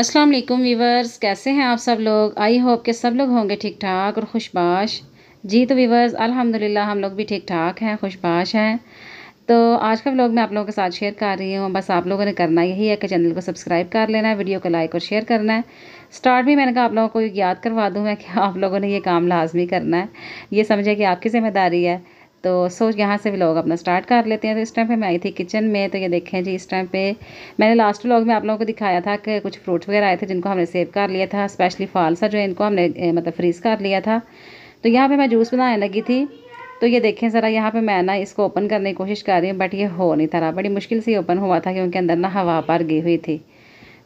अस्सलाम वालेकुम वीवर्स कैसे हैं आप सब लोग आई होप के सब लोग होंगे ठीक ठाक और खुशबाश जी तो वीवर्स अल्हम्दुलिल्लाह हम लोग भी ठीक ठाक हैं खुशबाश हैं तो आज का व्लॉग मैं आप लोगों के साथ शेयर कर रही हूँ बस आप लोगों ने करना यही है कि चैनल को सब्सक्राइब कर लेना है वीडियो को लाइक और शेयर करना है स्टार्ट भी मैंने कहा आप लोगों को याद करवा दूँ मैं कि आप लोगों ने ये काम लाजमी करना है ये समझे कि आपकी ज़िम्मेदारी है तो सो यहाँ से व्लॉग अपना स्टार्ट कर लेते हैं तो इस टाइम पे मैं आई थी किचन में तो ये देखें जी इस टाइम पे मैंने लास्ट व्लॉग में आप लोगों को दिखाया था कि कुछ फ्रूट्स वगैरह आए थे जिनको हमने सेव कर लिया था स्पेशली फालसा जो है इनको हमने मतलब फ्रीज़ कर लिया था तो यहाँ पर मैं जूस बनाने लगी थी तो ये देखें ज़रा यहाँ पे मैं ना इसको ओपन करने की कोशिश कर रही हूँ बट ये हो नहीं रहा बड़ी मुश्किल से ओपन हुआ था क्योंकि अंदर ना हवा पर गई हुई थी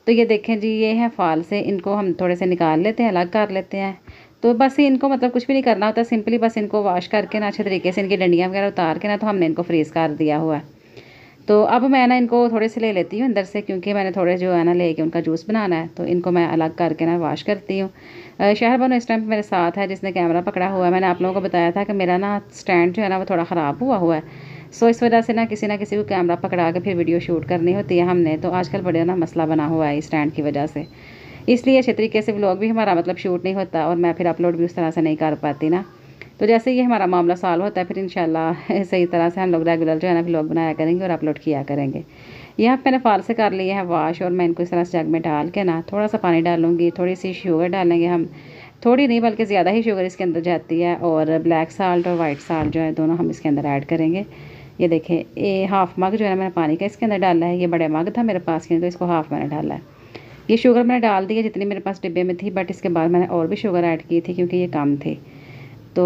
तो ये देखें जी ये हैं फाल से इनको हम थोड़े से निकाल लेते हैं अलग कर लेते हैं तो बस इनको मतलब कुछ भी नहीं करना होता सिंपली बस इनको वॉश करके ना अच्छे तरीके से इनकी डंडियाँ वगैरह उतार के ना तो हमने इनको फ्रीज़ कर दिया हुआ है तो अब मैं ना इनको थोड़े से ले लेती हूँ अंदर से क्योंकि मैंने थोड़े जो है ना ले कर उनका जूस बनाना है तो इनको मैं अलग करके ना वॉश करती हूँ शहर बनो इस टाइम मेरे साथ है जिसने कैमरा पकड़ा हुआ है मैंने आप लोगों को बताया था कि मेरा ना स्टैंड जो है ना वो थोड़ा ख़राब हुआ हुआ है सो इस वजह से ना किसी ना किसी को कैमरा पकड़ा के फिर वीडियो शूट करनी होती है हमने तो आजकल बड़े ना मसला बना हुआ है इस स्टैंड की वजह से इसलिए अच्छे तरीके से ब्लॉग भी हमारा मतलब शूट नहीं होता और मैं फिर अपलोड भी उस तरह से नहीं कर पाती ना तो जैसे ये हमारा मामला सॉल्व होता है फिर इन सही तरह से हम लोग रेगुलर जो है ना ब्लॉग बनाया करेंगे और अपलोड किया करेंगे यहाँ मैंने फाल से कर लिए हैं वाश और मैं इनको इस तरह से जग में डाल के ना थोड़ा सा पानी डालूँगी थोड़ी सी शुगर डालेंगे हम थोड़ी नहीं बल्कि ज़्यादा ही शुगर इसके अंदर जाती है और ब्लैक साल्ट और वाइट साल्ट जो है दोनों हम इसके अंदर ऐड करेंगे ये देखें ये हाफ़ मग जो है ना मैंने पानी का इसके अंदर डाला है ये बड़े मग था मेरे पास के तो इसको हाफ़ मैंने डाला है ये शुगर मैंने डाल दी है जितनी मेरे पास डिब्बे में थी बट इसके बाद मैंने और भी शुगर ऐड की थी क्योंकि ये कम थी तो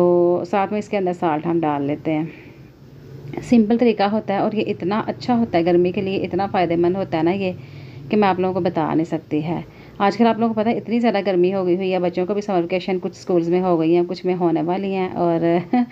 साथ में इसके अंदर साल्ट हम डाल लेते हैं सिंपल तरीका होता है और ये इतना अच्छा होता है गर्मी के लिए इतना फ़ायदेमंद होता है ना ये कि मैं आप लोगों को बता नहीं सकती है आजकल आप लोगों को पता है इतनी ज़्यादा गर्मी हो गई हुई है बच्चों को भी समर वेकेशन कुछ स्कूल्स में हो गई हैं कुछ में होने वाली हैं और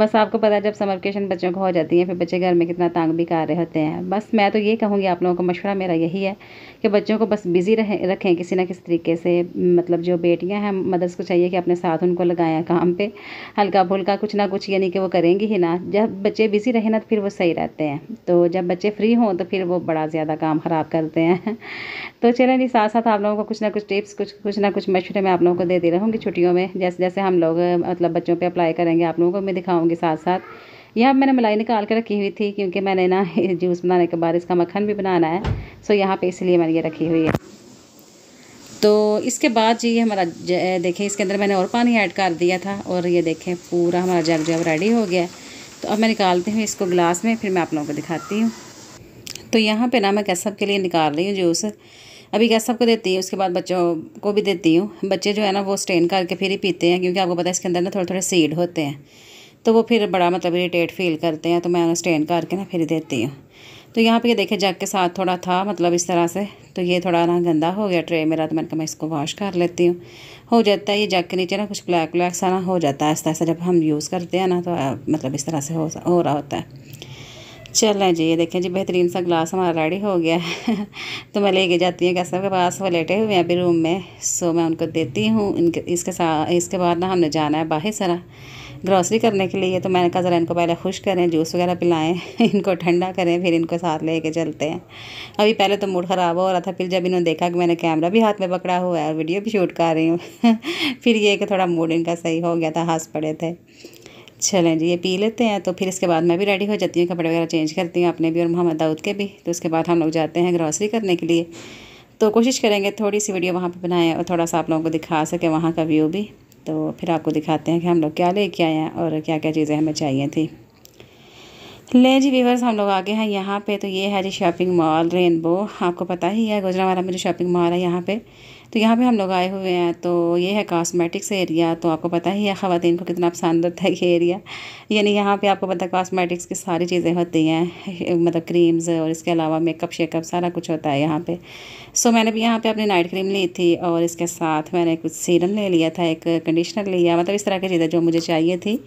बस आपको पता है जब समर वेकेशन बच्चों को हो जाती है फिर बच्चे घर में कितना तंग भी कर रहे होते हैं बस मैं तो ये कहूँगी आप लोगों का मशवरा मेरा यही है कि बच्चों को बस बिज़ी रहें रखें किसी ना किसी तरीके से मतलब जो बेटियाँ हैं मदर्स को चाहिए कि अपने साथ उनको लगाएं काम पर हल्का फुल्का कुछ ना कुछ यानी कि वो करेंगी ही ना जब बच्चे बिज़ी रहें ना तो फिर वो सही रहते हैं तो जब बच्चे फ्री हों तो फिर वो बड़ा ज़्यादा काम ख़राब करते हैं तो चलें जी साथ साथ आप लोगों को को कुछ ना कुछ टिप्स कुछ कुछ ना कुछ मशवरे मैं आप लोगों को दे दे रहूँगी छुट्टियों में जैसे जैसे हम लोग मतलब बच्चों पे अप्लाई करेंगे आप लोगों को मैं दिखाऊँगी साथ साथ यहाँ मैंने मलाई निकाल के रखी हुई थी क्योंकि मैंने ना जूस बनाने के बाद इसका मक्खन भी बनाना है सो यहाँ पर इसलिए मैंने ये रखी हुई है तो इसके बाद जी हमारा देखें इसके अंदर मैंने और पानी ऐड कर दिया था और ये देखें पूरा हमारा जग जो रेडी हो गया तो अब मैं निकालती हूँ इसको गिलास में फिर मैं आप लोगों को दिखाती हूँ तो यहाँ पे ना मैं कैसअप के लिए निकाल रही हूँ जूस अभी गैस सबको देती है उसके बाद बच्चों को भी देती हूँ बच्चे जो है ना वो स्ट्रेन करके फिर ही पीते हैं क्योंकि आपको पता है इसके अंदर ना थोड़े थोड़े सीड होते हैं तो वो फिर बड़ा मतलब इरीटेट फील करते हैं तो मैं उन्हें स्ट्रेन करके ना फिर देती हूँ तो यहाँ पर ये देखे जग के साथ थोड़ा था मतलब इस तरह से तो ये थोड़ा ना गंदा हो गया ट्रे मेरा तो मैंने कहा मैं इसको वॉश कर लेती हूँ हो जाता है ये जग के नीचे ना कुछ ब्लैक ब्लैक सा ना हो जाता है ऐसा ऐसा जब हम यूज़ करते हैं ना तो मतलब इस तरह से हो हो रहा होता है चलें जी ये देखें जी बेहतरीन सा ग्लास हमारा रेडी हो गया है तो मैं लेके जाती हूँ कैसा के पास वो लेटे हुए हैं अभी रूम में सो मैं उनको देती हूँ इनके इसके साथ इसके बाद ना हमने जाना है बाहर सारा ग्रॉसरी करने के लिए तो मैंने कहा ज़रा इनको पहले खुश करें जूस वगैरह पिलाएं इनको ठंडा करें फिर इनको साथ लेके चलते हैं अभी पहले तो मूड ख़राब हो रहा था फिर जब इन्होंने देखा कि मैंने कैमरा भी हाथ में पकड़ा हुआ है और वीडियो भी शूट कर रही हूँ फिर ये कि थोड़ा मूड इनका सही हो गया था हंस पड़े थे चलें जी ये पी लेते हैं तो फिर इसके बाद मैं भी रेडी हो जाती हूँ कपड़े वगैरह चेंज करती हूँ अपने भी और मोहम्मद दाऊद के भी तो उसके बाद हम लोग जाते हैं ग्रॉसरी करने के लिए तो कोशिश करेंगे थोड़ी सी वीडियो वहाँ पर बनाएँ और थोड़ा सा आप लोगों को दिखा सके वहाँ का व्यू भी तो फिर आपको दिखाते हैं कि हम लोग क्या ले के आए हैं और क्या क्या चीज़ें हमें चाहिए थी ले जी वीवर्स हम लोग आगे हैं यहाँ पे तो ये है जी शॉपिंग मॉल रेनबो आपको पता ही है वाला में जो शॉपिंग मॉल है यहाँ पे तो यहाँ पे हम लोग आए हुए हैं तो ये है कॉस्मेटिक्स एरिया तो आपको पता ही है ख़वान को कितना पसंद होता है ये एरिया यानी यहाँ पे आपको पता है कॉस्मेटिक्स की सारी चीज़ें होती हैं मतलब क्रीम्स और इसके अलावा मेकअप शेकअप सारा कुछ होता है यहाँ पे सो मैंने भी यहाँ पे अपनी नाइट क्रीम ली थी और इसके साथ मैंने कुछ सीरम ले लिया था एक कंडीशनर लिया मतलब इस तरह की चीज़ें जो मुझे चाहिए थी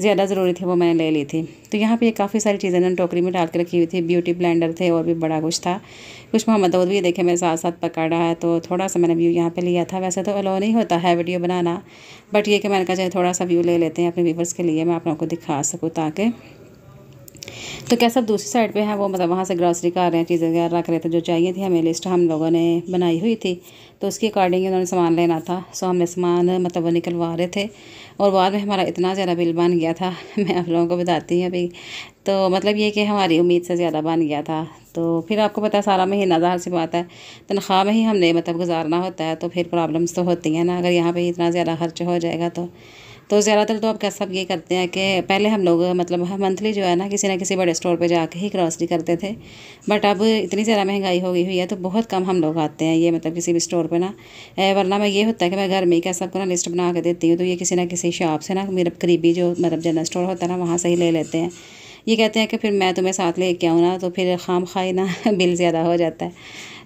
ज़्यादा ज़रूरी थी वो मैंने ले ली थी तो यहाँ पर काफ़ी सारी चीज़ें उन्होंने टोकरी में डाल के रखी हुई थी ब्यूटी ब्लैंडर थे और भी बड़ा कुछ था कुछ मोहम्मद और भी देखे मेरे साथ साथ पकड़ा है तो थोड़ा सा मैंने व्यू यहाँ पे लिया था वैसे तो अलो नहीं होता है वीडियो बनाना बट ये कि मैंने कहा चाहे थोड़ा सा व्यू ले लेते हैं अपने व्यूवर्स के लिए मैं आप लोगों को दिखा सकूँ ताकि तो क्या सब दूसरी साइड पे हैं वो मतलब वहाँ से ग्रॉसरी का आ रहे हैं चीज़ें वगैरह रख रहे थे जो चाहिए थी हमें लिस्ट हम लोगों ने बनाई हुई थी तो उसके अकॉर्डिंग उन्होंने सामान लेना था सो हमने सामान मतलब वो निकलवा रहे थे और बाद में हमारा इतना ज़्यादा बिल बन गया था मैं आप लोगों को बताती हूँ अभी तो मतलब ये कि हमारी उम्मीद से ज़्यादा बन गया था तो फिर आपको पता है सारा महीना ज़ाहिर सी बात है तनख्वाह में ही हमने मतलब गुजारना होता है तो फिर प्रॉब्लम्स तो होती हैं ना अगर यहाँ पर इतना ज़्यादा खर्च हो जाएगा तो तो ज़्यादातर तो अब क्या सब ये करते हैं कि पहले हम लोग मतलब मंथली जो है ना किसी ना किसी बड़े स्टोर पर जाके ही ग्रॉसरी करते थे बट अब इतनी ज़्यादा महंगाई हो गई हुई है तो बहुत कम हम लोग आते हैं ये मतलब किसी भी स्टोर पर ना वरना मैं ये होता है कि मैं घर में ही क्या सबको ना लिस्ट बना के देती हूँ तो ये किसी ना किसी शॉप से ना मेरे करीबी जो मतलब जनरल स्टोर होता है ना वहाँ से ही ले लेते हैं ये कहते हैं कि फिर मैं तुम्हें साथ ले के आऊँ ना तो फिर खाम खाई ना बिल ज़्यादा हो जाता है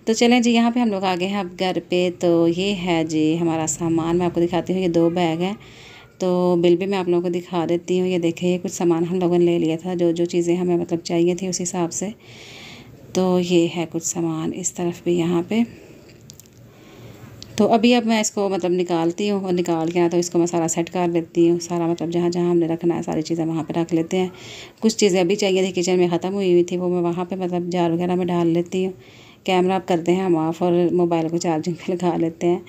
तो चलें जी यहाँ पे हम लोग आ गए हैं अब घर पे तो ये है जी हमारा सामान मैं आपको दिखाती हूँ ये दो बैग हैं तो बिल भी मैं आप लोगों को दिखा देती हूँ ये देखिए कुछ सामान हम लोगों ने ले लिया था जो जो चीज़ें हमें मतलब चाहिए थी उस हिसाब से तो ये है कुछ सामान इस तरफ भी यहाँ पे तो अभी अब मैं इसको मतलब निकालती हूँ और निकाल के ना तो इसको मैं सारा सेट कर लेती हूँ सारा मतलब जहाँ जहाँ हमने रखना है सारी चीज़ें वहाँ पे रख लेते हैं कुछ चीज़ें अभी चाहिए थी किचन में ख़त्म हुई हुई थी वो मैं वहाँ पे मतलब जार वगैरह में डाल लेती हूँ कैमरा आप करते हैं हम ऑफ़ और मोबाइल को चार्जिंग पर लगा लेते हैं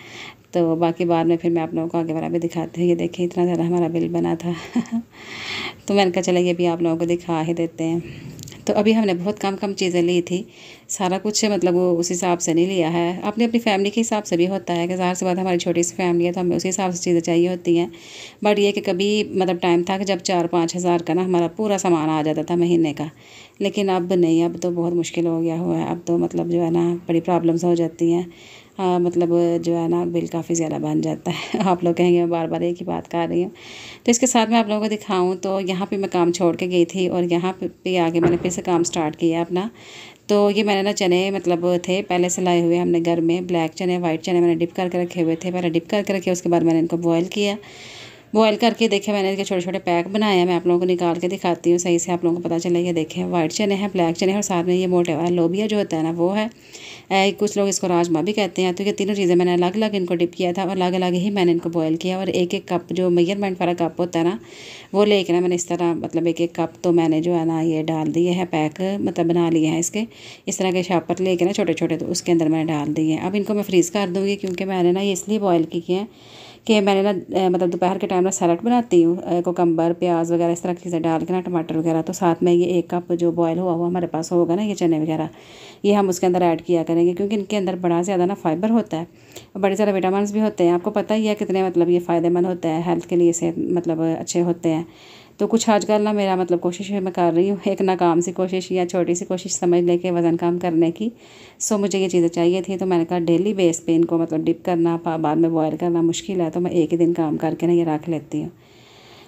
तो बाकी बाद में फिर मैं आप लोगों को आगे बढ़ा भी दिखाती हूँ ये देखिए इतना ज़्यादा हमारा बिल बना था तो मैंने कहा चले ये भी आप लोगों को दिखा ही देते हैं तो अभी हमने बहुत कम कम चीज़ें ली थी सारा कुछ मतलब वो उस हिसाब से नहीं लिया है अपनी अपनी फैमिली के हिसाब से भी होता है कि ज़ाहिर सी बात हमारी छोटी सी फैमिली है तो हमें उसी हिसाब से चीज़ें चाहिए होती हैं बट ये कि कभी मतलब टाइम था कि जब चार पाँच हज़ार का ना हमारा पूरा सामान आ जाता था महीने का लेकिन अब नहीं अब तो बहुत मुश्किल हो गया हुआ है अब तो मतलब जो है ना बड़ी प्रॉब्लम्स हो जाती हैं हाँ, मतलब जो है ना बिल काफ़ी ज़्यादा बन जाता है आप लोग कहेंगे मैं बार बार एक ही बात कर रही हूँ तो इसके साथ मैं आप लोगों को दिखाऊँ तो यहाँ पे मैं काम छोड़ के गई थी और यहाँ पे आके मैंने फिर से काम स्टार्ट किया अपना तो ये मैंने ना चने मतलब थे पहले से लाए हुए हमने घर में ब्लैक चने वाइट चने मैंने डिप करके रखे हुए थे पहले डिप करके रखे उसके बाद मैंने इनको बॉयल किया बॉयल करके देखे मैंने इनके छोटे छोटे पैक बनाए मैं आप लोगों को निकाल के दिखाती हूँ सही से आप लोगों को पता ये देखें वाइट चने हैं ब्लैक चने हैं और साथ में ये मोटे वाला लोबिया जो होता है ना वो है कुछ लोग इसको राजमा भी कहते हैं तो ये तीनों चीज़ें मैंने अलग अलग इनको डिप किया था और अलग अलग ही मैंने इनको बॉयल किया और एक एक कप जो मेजरमेंट वाला कप होता है ना वो लेकर ना मैंने इस तरह मतलब एक एक कप तो मैंने जो है ना ये डाल दिए है पैक मतलब बना लिए हैं इसके इस तरह के शापर ले ना छोटे छोटे तो उसके अंदर मैंने डाल दिए हैं अब इनको मैं फ्रीज़ कर दूँगी क्योंकि मैंने ना ये इसलिए बॉयल की है कि मैंने ना मतलब दोपहर के टाइम ना सैलड बनाती हूँ कोकम्बर प्याज वगैरह इस तरह की चीज़ें डाल के ना टमाटर वगैरह तो साथ में ये एक कप जो बॉयल हुआ हुआ हमारे पास होगा ना ये चने वगैरह ये हम उसके अंदर ऐड किया करेंगे क्योंकि इनके अंदर बड़ा ज़्यादा ना फाइबर होता है और बड़े सारे विटामिन भी होते हैं आपको पता ही है कितने मतलब ये फ़ायदेमंद होते हैं हेल्थ के लिए से मतलब अच्छे होते हैं तो कुछ आज ना मेरा मतलब कोशिश मैं कर रही हूँ एक नाकाम सी कोशिश या छोटी सी कोशिश समझ लेके वज़न कम करने की सो मुझे ये चीज़ें चाहिए थी तो मैंने कहा डेली बेस पे इनको मतलब डिप करना बाद में बॉयल करना मुश्किल है तो मैं एक ही दिन काम करके ना ये रख लेती हूँ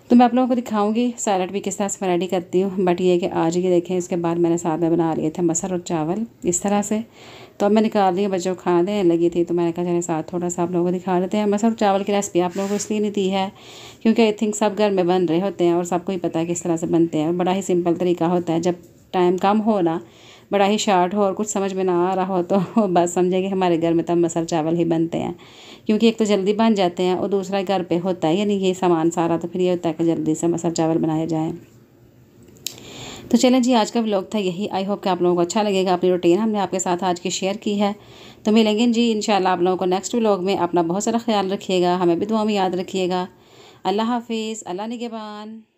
तो मैं आप लोगों को दिखाऊंगी सैलड भी किस तरह से मैं रेडी करती हूँ बट ये कि आज ये देखें इसके बाद मैंने साथ में बना लिए थे मसर और चावल इस तरह से तो अब मैं निकाल रही हूँ बच्चों को खाना देने लगी थी तो मैंने कहा चले साथ थोड़ा सा आप लोगों को दिखा देते हैं मसर और चावल की रेसिपी आप लोगों को इसलिए नहीं दी है क्योंकि आई थिंक सब घर में बन रहे होते हैं और सबको ही पता है किस तरह से बनते हैं बड़ा ही सिंपल तरीका होता है जब टाइम कम हो ना बड़ा ही शार्ट हो और कुछ समझ में ना आ रहा हो तो बस समझें कि हमारे घर में तो मसल चावल ही बनते हैं क्योंकि एक तो जल्दी बन जाते हैं और दूसरा घर पे होता है यानी ये सामान सारा तो फिर ये होता है कि जल्दी से मसल चावल बनाया जाए तो चलें जी आज का व्लॉग था यही आई होप कि आप लोगों को अच्छा लगेगा अपनी रूटीन हमने आपके साथ आज की शेयर की है तो मिलेंगे जी इन आप लोगों को नेक्स्ट व्लॉग में अपना बहुत सारा ख्याल रखिएगा हमें भी दुआ में याद रखिएगा अल्लाह हाफिज़ अल्लाह निगेबान